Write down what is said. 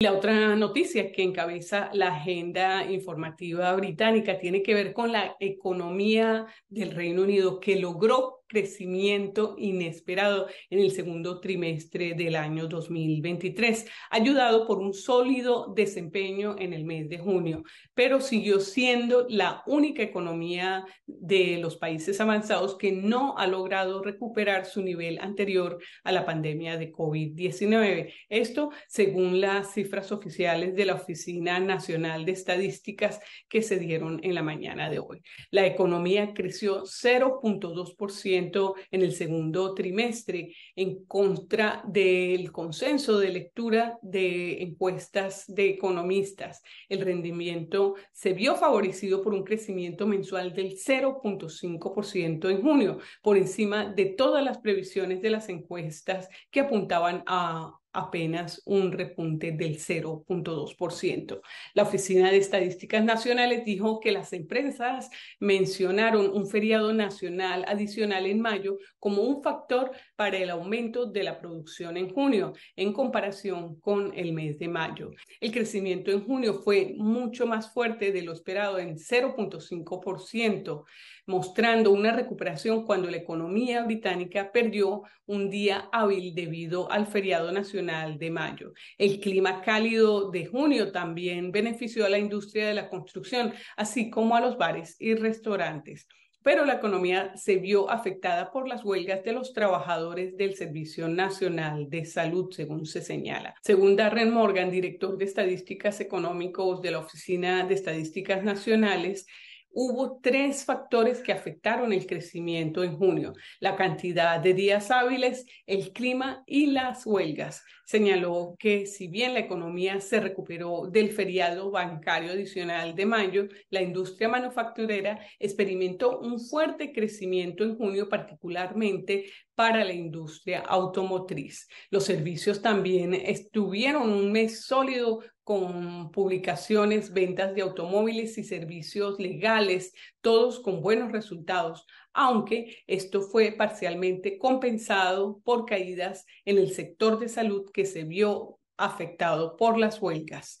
La otra noticia que encabeza la agenda informativa británica tiene que ver con la economía del Reino Unido, que logró crecimiento inesperado en el segundo trimestre del año 2023, ayudado por un sólido desempeño en el mes de junio, pero siguió siendo la única economía de los países avanzados que no ha logrado recuperar su nivel anterior a la pandemia de COVID-19. Esto según las cifras oficiales de la Oficina Nacional de Estadísticas que se dieron en la mañana de hoy. La economía creció 0.2% en el segundo trimestre, en contra del consenso de lectura de encuestas de economistas. El rendimiento se vio favorecido por un crecimiento mensual del 0.5% en junio, por encima de todas las previsiones de las encuestas que apuntaban a apenas un repunte del 0.2%. La Oficina de Estadísticas Nacionales dijo que las empresas mencionaron un feriado nacional adicional en mayo como un factor para el aumento de la producción en junio en comparación con el mes de mayo. El crecimiento en junio fue mucho más fuerte de lo esperado en 0.5%, mostrando una recuperación cuando la economía británica perdió un día hábil debido al feriado nacional de mayo. El clima cálido de junio también benefició a la industria de la construcción, así como a los bares y restaurantes pero la economía se vio afectada por las huelgas de los trabajadores del Servicio Nacional de Salud, según se señala. Según Darren Morgan, director de Estadísticas Económicos de la Oficina de Estadísticas Nacionales, hubo tres factores que afectaron el crecimiento en junio, la cantidad de días hábiles, el clima y las huelgas. Señaló que si bien la economía se recuperó del feriado bancario adicional de mayo, la industria manufacturera experimentó un fuerte crecimiento en junio, particularmente para la industria automotriz. Los servicios también estuvieron un mes sólido con publicaciones, ventas de automóviles y servicios legales, todos con buenos resultados, aunque esto fue parcialmente compensado por caídas en el sector de salud que se vio afectado por las huelgas.